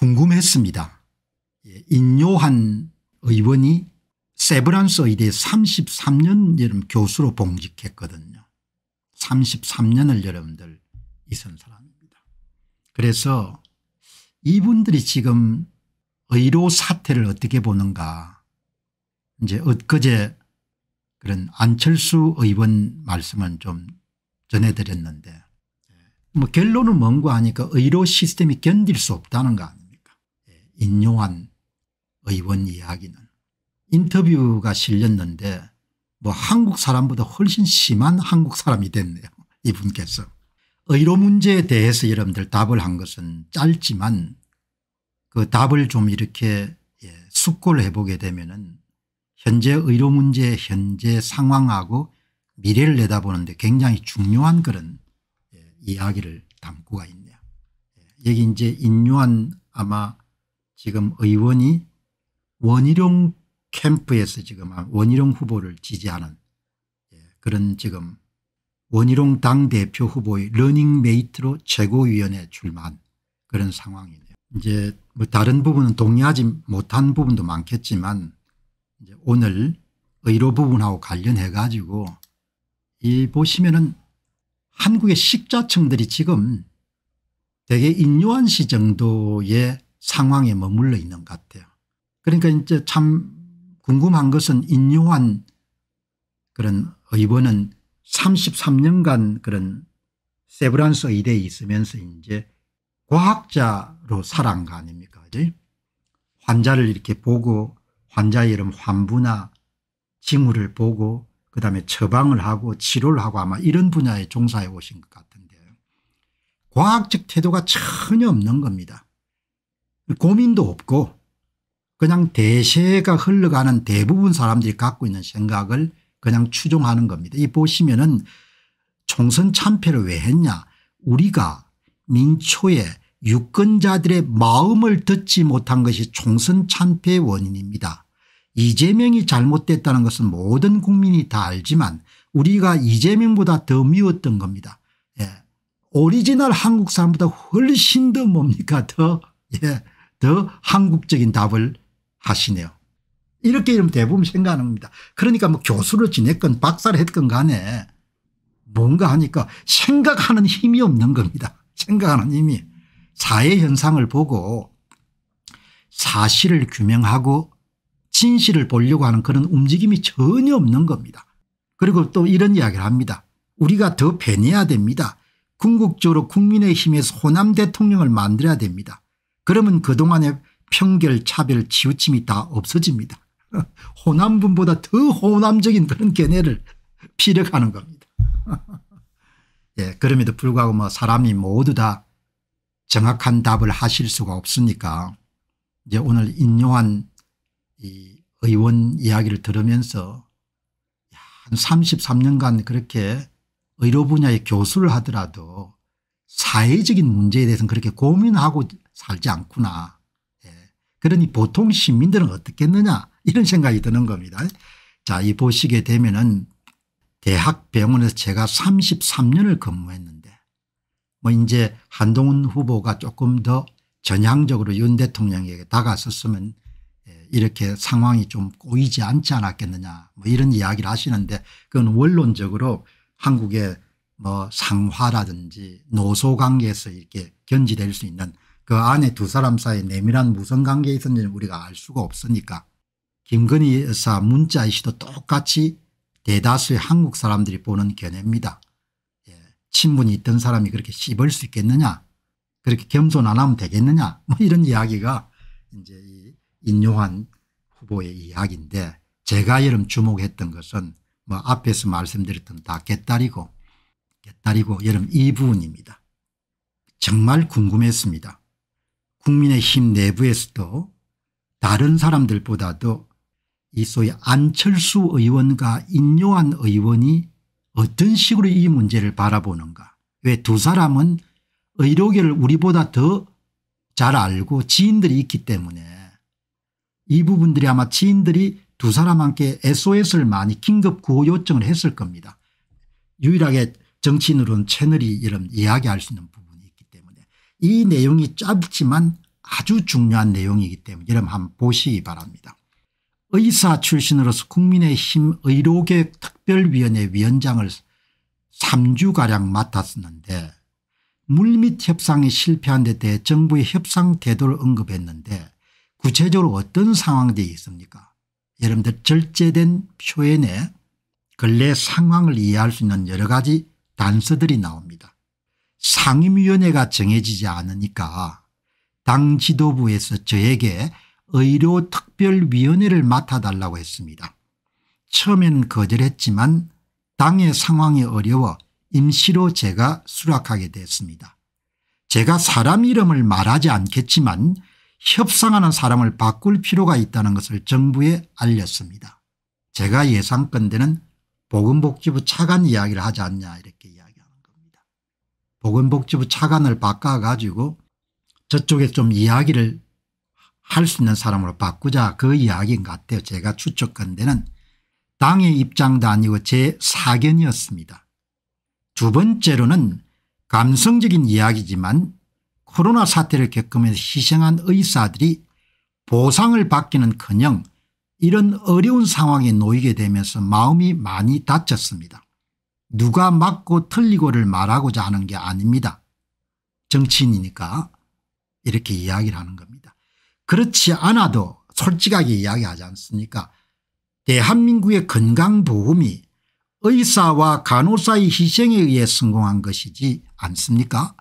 궁금했습니다. 예, 인요한 의원이 세브란스 의대 33년 여름 교수로 봉직했거든요. 33년을 여러분들 있은 사람입니다. 그래서 이분들이 지금 의료 사태를 어떻게 보는가 이제 엊그제 그런 안철수 의원 말씀은 좀 전해드렸는데 뭐 결론은 뭔가 하니까 의료 시스템이 견딜 수 없다는 거 아니에요. 인용한 의원 이야기는 인터뷰가 실렸는데 뭐 한국 사람보다 훨씬 심한 한국 사람이 됐네요. 이분께서. 의료 문제에 대해서 여러분들 답을 한 것은 짧지만 그 답을 좀 이렇게 예, 숙고를 해보게 되면은 현재 의료 문제 현재 상황하고 미래를 내다보는데 굉장히 중요한 그런 예, 이야기를 담고가 있네요. 예, 여기 이제 인류한 아마 지금 의원이 원희룡 캠프에서 지금 아, 원희룡 후보를 지지하는 예, 그런 지금 원희룡 당대표 후보의 러닝메이트로 최고위원회 출마한 그런 상황이네요. 이제 뭐 다른 부분은 동의하지 못한 부분도 많겠지만 이제 오늘 의료 부분하고 관련해 가지고 이 보시면은 한국의 식자층들이 지금 대개 인요한 시 정도의 상황에 머물러 있는 것 같아요. 그러니까 이제 참 궁금한 것은 인요한 그런 의원은 33년간 그런 세브란스 의대에 있으면서 이제 과학자로 살아간 거 아닙니까? 그지? 환자를 이렇게 보고 환자의 이런 환부나 징후를 보고 그다음에 처방을 하고 치료를 하고 아마 이런 분야에 종사해 오신 것 같은데요. 과학적 태도가 전혀 없는 겁니다. 고민도 없고 그냥 대세가 흘러가는 대부분 사람들이 갖고 있는 생각을 그냥 추종하는 겁니다. 이 보시면은 총선 참패를 왜 했냐 우리가 민초의 유권자들의 마음을 듣지 못한 것이 총선 참패의 원인입니다. 이재명이 잘못됐다는 것은 모든 국민이 다 알지만 우리가 이재명보다 더 미웠던 겁니다. 예. 오리지널 한국 사람보다 훨씬 더 뭡니까 더 예. 더 한국적인 답을 하시네요. 이렇게 이러면 대부분 생각하는 겁니다. 그러니까 뭐 교수를 지냈건 박사를 했건 간에 뭔가 하니까 생각하는 힘이 없는 겁니다. 생각하는 힘이. 사회 현상을 보고 사실을 규명하고 진실을 보려고 하는 그런 움직임이 전혀 없는 겁니다. 그리고 또 이런 이야기를 합니다. 우리가 더변해야 됩니다. 궁극적으로 국민의힘에서 호남 대통령을 만들어야 됩니다. 그러면 그동안의 편결 차별 치우침이 다 없어집니다. 호남분보다 더 호남적인 그런 견해를 피력하는 겁니다. 예, 그럼에도 불구하고 뭐 사람이 모두 다 정확한 답을 하실 수가 없으니까 이제 오늘 인용한 이 의원 이야기를 들으면서 한 33년간 그렇게 의료 분야의 교수를 하더라도 사회적인 문제에 대해서는 그렇게 고민하고 살지 않구나. 예. 그러니 보통 시민들은 어떻겠느냐 이런 생각이 드는 겁니다. 자, 이 보시게 되면은 대학병원에서 제가 33년을 근무했는데 뭐 이제 한동훈 후보가 조금 더 전향적으로 윤 대통령에게 다가섰으면 예, 이렇게 상황이 좀 꼬이지 않지 않았겠느냐 뭐 이런 이야기를 하시는데 그건 원론적으로 한국의 뭐 상화라든지 노소관계에서 이렇게 견지될 수 있는 그 안에 두 사람 사이 내밀한 무슨 관계에 있었는지는 우리가 알 수가 없으니까 김건희 여사 문자 이시도 똑같이 대다수의 한국 사람들이 보는 견해입니다. 예. 친분이 있던 사람이 그렇게 씹을 수 있겠느냐 그렇게 겸손 안 하면 되겠느냐 뭐 이런 이야기가 이제 이 인요한 후보의 이야기인데 제가 여름 주목했던 것은 뭐 앞에서 말씀드렸던 다깨딸이고 딸이고 여름 이 부분입니다. 정말 궁금했습니다. 국민의힘 내부에서도 다른 사람들보다도 이 소위 안철수 의원과 인요한 의원이 어떤 식으로 이 문제를 바라보는가 왜 두 사람은 의료계를 우리보다 더 잘 알고 지인들이 있기 때문에 이 부분들이 아마 지인들이 두 사람한테 SOS를 많이 긴급 구호 요청을 했을 겁니다. 유일하게 정치인으로는 채널이 이런 이야기할 수 있는 부분이 있기 때문에 이 내용이 짧지만 아주 중요한 내용이기 때문에 여러분 한번 보시기 바랍니다. 의사 출신으로서 국민의힘 의료계 특별위원회 위원장을 3주가량 맡았었는데 물밑 협상이 실패한 데 대해 정부의 협상 태도를 언급했는데 구체적으로 어떤 상황들이 있습니까 여러분들 절제된 표현에 근래 상황을 이해할 수 있는 여러 가지 단서들이 나옵니다. 상임위원회가 정해지지 않으니까 당 지도부에서 저에게 의료특별위원회를 맡아달라고 했습니다. 처음에는 거절했지만 당의 상황이 어려워 임시로 제가 수락하게 됐습니다. 제가 사람 이름을 말하지 않겠지만 협상하는 사람을 바꿀 필요가 있다는 것을 정부에 알렸습니다. 제가 예상건대는 보건복지부 차관 이야기를 하지 않냐 이렇게 이야기하는 겁니다. 보건복지부 차관을 바꿔가지고 저쪽에 좀 이야기를 할 수 있는 사람으로 바꾸자 그 이야기인 것 같아요. 제가 추측한데는 당의 입장도 아니고 제 사견이었습니다. 두 번째로는 감성적인 이야기지만 코로나 사태를 겪으면서 희생한 의사들이 보상을 받기는커녕 이런 어려운 상황에 놓이게 되면서 마음이 많이 다쳤습니다. 누가 맞고 틀리고를 말하고자 하는 게 아닙니다. 정치인이니까 이렇게 이야기를 하는 겁니다. 그렇지 않아도 솔직하게 이야기하지 않습니까 대한민국의 건강보험이 의사와 간호사의 희생에 의해 성공한 것이지 않습니까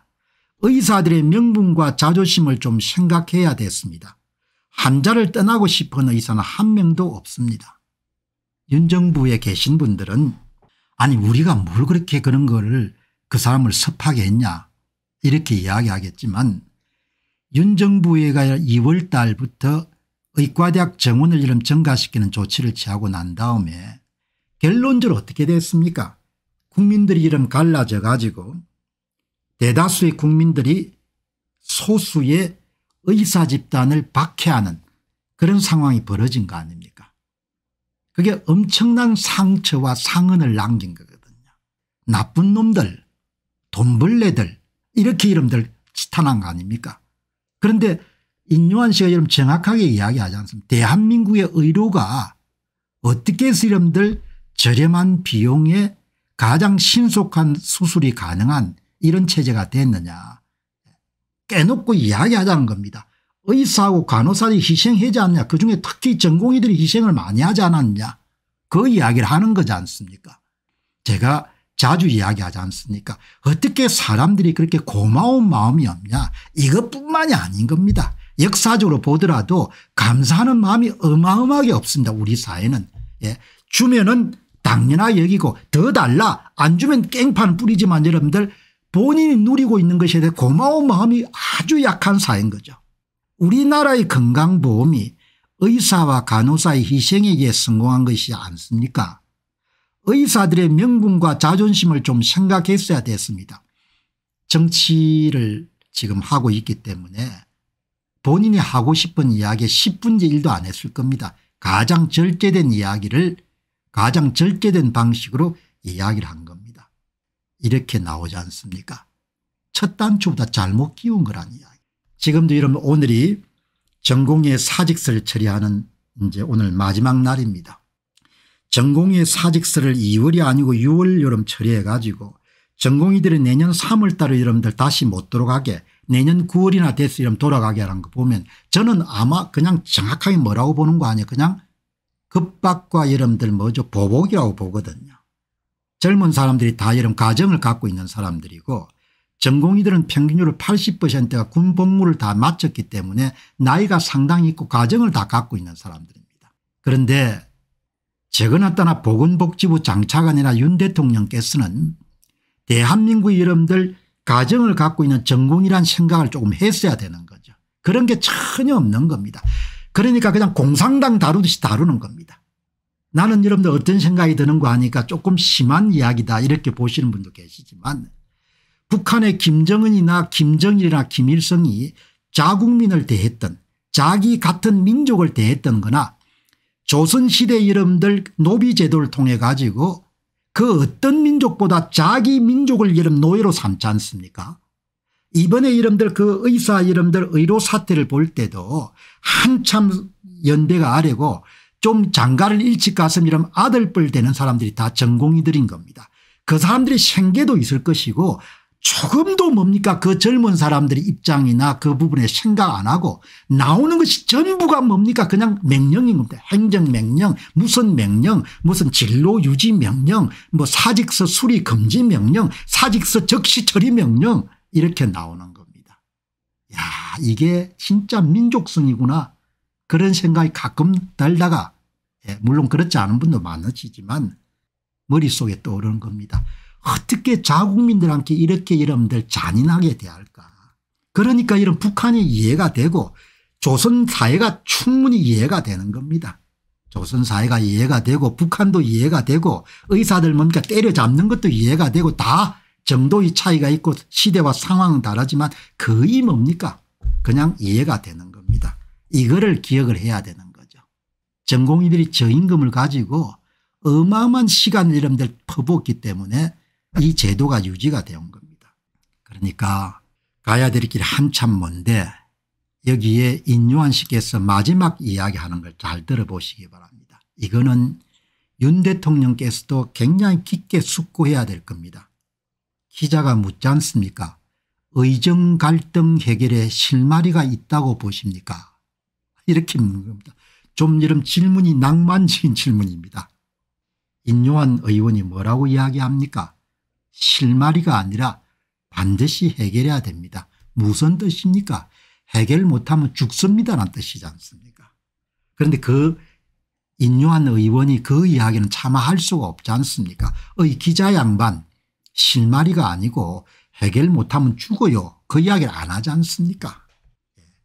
의사들의 명분과 자존심을 좀 생각해야 됐습니다. 한자를 떠나고 싶은 의사는 한 명도 없습니다. 윤정부에 계신 분들은 아니 우리가 뭘 그렇게 그런 거를 그 사람을 섭하게 했냐 이렇게 이야기하겠지만 윤정부가 2월 달부터 의과대학 정원을 이름 증가시키는 조치를 취하고 난 다음에 결론적으로 어떻게 됐습니까 국민들이 이름 갈라져 가지고 대다수의 국민들이 소수의 의사 집단을 박해하는 그런 상황이 벌어진 거 아닙니까 그게 엄청난 상처와 상흔을 남긴 거거든요. 나쁜 놈들 돈벌레들 이렇게 이름들 치탄한 거 아닙니까 그런데 인요한 씨가 여러분 정확하게 이야기하지 않습니까 대한민국의 의료가 어떻게 해서 이름들 저렴한 비용에 가장 신속한 수술이 가능한 이런 체제가 됐느냐 깨놓고 이야기하자는 겁니다. 의사하고 간호사들이 희생하지 않냐 그중에 특히 전공의들이 희생을 많이 하지 않았냐 그 이야기를 하는 거지 않습니까 제가 자주 이야기하지 않습니까 어떻게 사람들이 그렇게 고마운 마음이 없냐 이것뿐만이 아닌 겁니다. 역사적으로 보더라도 감사하는 마음이 어마어마하게 없습니다. 우리 사회는 예. 주면은 당연하게 여기고 더 달라 안 주면 깽판 뿌리지만 여러분들 본인이 누리고 있는 것에 대해 고마운 마음이 아주 약한 사인 거죠. 우리나라의 건강보험이 의사와 간호사의 희생에 의 성공한 것이 않습니까 의사들의 명분과 자존심을 좀 생각했어야 됐습니다. 정치를 지금 하고 있기 때문에 본인이 하고 싶은 이야기에 10분의 1도 안 했을 겁니다. 가장 절제된 이야기를 가장 절제된 방식으로 이야기를 한 겁니다. 이렇게 나오지 않습니까 첫 단추보다 잘못 끼운 거란 이야기 지금도 이러면 오늘이 전공의 사직서를 처리하는 이제 오늘 마지막 날입니다 전공의 사직서를 2월이 아니고 6월 여름 처리해 가지고 전공의들이 내년 3월달에 여러분들 다시 못 들어가게 내년 9월이나 돼서 이러 돌아가게 하는 거 보면 저는 아마 그냥 정확하게 뭐라고 보는 거 아니에요. 그냥 급박과 여러분들 뭐죠 보복이라고 보거든요. 젊은 사람들이 다 이런 가정을 갖고 있는 사람들이고 전공의들은 평균적으로 80%가 군 복무를 다 마쳤기 때문에 나이가 상당히 있고 가정을 다 갖고 있는 사람들입니다. 그런데 제거나따나 보건복지부 장차관이나 윤 대통령께서는 대한민국 여러분들 가정을 갖고 있는 전공이란 생각을 조금 했어야 되는 거죠. 그런 게 전혀 없는 겁니다. 그러니까 그냥 공상당 다루듯이 다루는 겁니다. 나는 여러분들 어떤 생각이 드는 거 아니까 조금 심한 이야기다 이렇게 보시는 분도 계시지만 북한의 김정은이나 김정일이나 김일성이 자국민을 대했던 자기 같은 민족을 대했던 거나 조선시대 여러분들 노비제도를 통해 가지고 그 어떤 민족보다 자기 민족을 여름 노예로 삼지 않습니까 이번에 여러들그 의사 여러들 의료 사태를 볼 때도 한참 연대가 아래고 좀 장가를 일찍 갔으면 아들뻘 되는 사람들이 다전공이들인 겁니다. 그 사람들이 생계도 있을 것이고 조금도 뭡니까 그 젊은 사람들의 입장이나 그 부분에 생각 안 하고 나오는 것이 전부가 뭡니까 그냥 명령인 겁니다. 행정명령 무슨 명령 무슨 진로유지 명령 뭐 사직서 수리 금지 명령 사직서 적시 처리 명령 이렇게 나오는 겁니다. 야 이게 진짜 민족성이구나 그런 생각이 가끔 들다가 예, 물론 그렇지 않은 분도 많으시지만 머릿속에 떠오르는 겁니다. 어떻게 자국민들한테 이렇게 여러분들 잔인하게 대할까 그러니까 이런 북한이 이해가 되고 조선사회가 충분히 이해가 되는 겁니다. 조선사회가 이해가 되고 북한도 이해가 되고 의사들 뭡니까 때려잡는 것도 이해가 되고 다 정도의 차이가 있고 시대와 상황은 다르지만 거의 뭡니까 그냥 이해가 되는 이거를 기억을 해야 되는 거죠. 전공의들이 저임금을 가지고 어마어마한 시간 이름들 퍼붓기 때문에 이 제도가 유지가 되온 어 겁니다. 그러니까 가야 될 길이 한참 먼데 여기에 인요한 씨께서 마지막 이야기하는 걸 잘 들어보시기 바랍니다. 이거는 윤 대통령께서도 굉장히 깊게 숙고해야 될 겁니다. 기자가 묻지 않습니까 의정 갈등 해결에 실마리가 있다고 보십니까 이렇게 묻는 겁니다. 좀 이런 질문이 낭만적인 질문입니다. 인용한 의원이 뭐라고 이야기합니까? 실마리가 아니라 반드시 해결해야 됩니다. 무슨 뜻입니까? 해결 못하면 죽습니다라는 뜻이지 않습니까? 그런데 그 인용한 의원이 그 이야기는 차마 할 수가 없지 않습니까? 의 기자 양반 실마리가 아니고 해결 못하면 죽어요. 그 이야기를 안 하지 않습니까?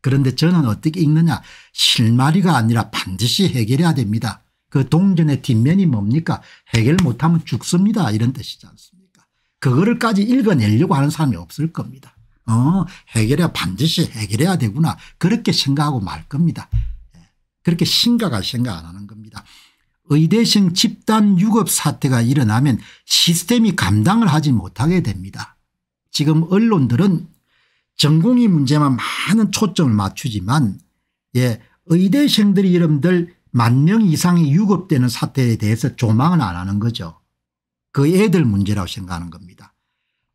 그런데 저는 어떻게 읽느냐 실마리가 아니라 반드시 해결해야 됩니다. 그 동전의 뒷면이 뭡니까 해결 못하면 죽습니다 이런 뜻이지 않습니까 그거를까지 읽어내려고 하는 사람이 없을 겁니다. 어 해결해야 반드시 해결해야 되구나 그렇게 생각하고 말 겁니다. 예, 그렇게 심각할 생각 안 하는 겁니다. 의대생 집단 유급 사태가 일어나면 시스템이 감당을 하지 못하게 됩니다. 지금 언론들은 전공이 문제만 많은 초점을 맞추지만 예 의대생들이 여러분들만 명 이상이 유급되는 사태에 대해서 조망은 안 하는 거죠. 그 애들 문제라고 생각하는 겁니다.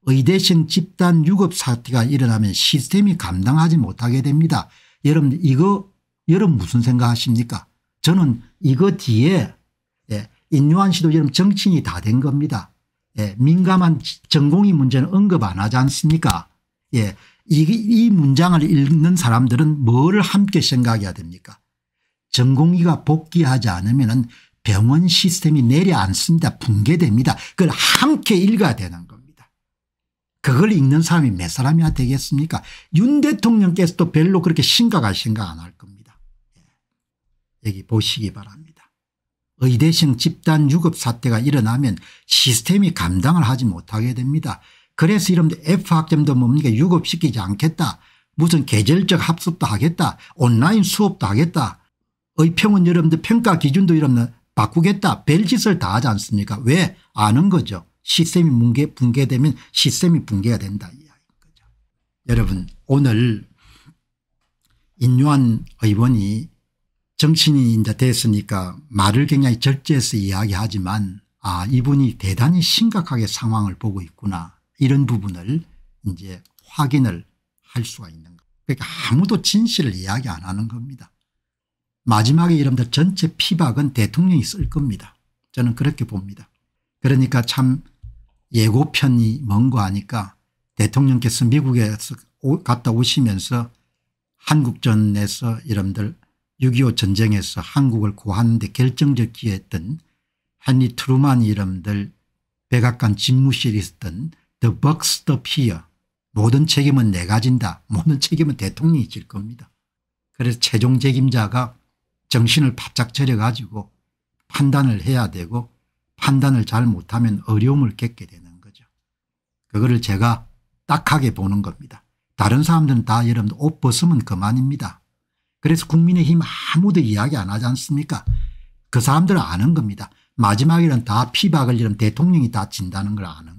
의대생 집단 유급 사태가 일어나면 시스템이 감당하지 못하게 됩니다. 여러분 이거 여러분 무슨 생각하십니까 저는 이거 뒤에 예, 인류한 씨도 여러분 정치인이 다 된 겁니다. 예, 민감한 전공의 문제는 언급 안 하지 않습니까 예, 이, 이 문장을 읽는 사람들은 뭐를 함께 생각해야 됩니까 전공의가 복귀하지 않으면 병원 시스템이 내려앉습니다. 붕괴됩니다. 그걸 함께 읽어야 되는 겁니다. 그걸 읽는 사람이 몇 사람이나 되겠습니까 윤 대통령께서도 별로 그렇게 심각할 생각 안 할 겁니다. 예. 여기 보시기 바랍니다. 의대생 집단 유급 사태가 일어나면 시스템이 감당을 하지 못하게 됩니다. 그래서 이런 F학점도 뭡니까 유급시키지 않겠다. 무슨 계절적 합습도 하겠다. 온라인 수업도 하겠다. 의평은 여러분들 평가 기준도 이러면 바꾸겠다. 별짓을 다 하지 않습니까 왜 아는 거죠. 시스템이 붕괴, 붕괴되면 시스템이 붕괴가 된다. 이야기죠 여러분 오늘 인요한 의원이 정신이 이제 됐으니까 말을 굉장히 절제해서 이야기하지만 아 이분이 대단히 심각하게 상황을 보고 있구나 이런 부분을 이제 확인을 할 수가 있는 거 그러니까 아무도 진실을 이야기 안 하는 겁니다. 마지막에 이름들 전체 피박은 대통령이 쓸 겁니다. 저는 그렇게 봅니다. 그러니까 참 예고편이 먼거 하니까 대통령께서 미국에서 갔다 오시면서 한국전에서 이름들 6.25 전쟁에서 한국을 구하는 데 결정적 기여했던 헨리 트루만 이름들 백악관 집무실에 있었던 The buck s t o p here. 모든 책임은 내가 진다. 모든 책임은 대통령이 질 겁니다. 그래서 최종 책임자가 정신을 바짝 차려가지고 판단을 해야 되고 판단을 잘 못하면 어려움을 겪게 되는 거죠. 그거를 제가 딱하게 보는 겁니다. 다른 사람들은 다 여러분 옷 벗으면 그만입니다. 그래서 국민의힘 아무도 이야기 안 하지 않습니까 그 사람들은 아는 겁니다. 마지막에는 다 피박을 이런 대통령이 다 진다는 걸 아는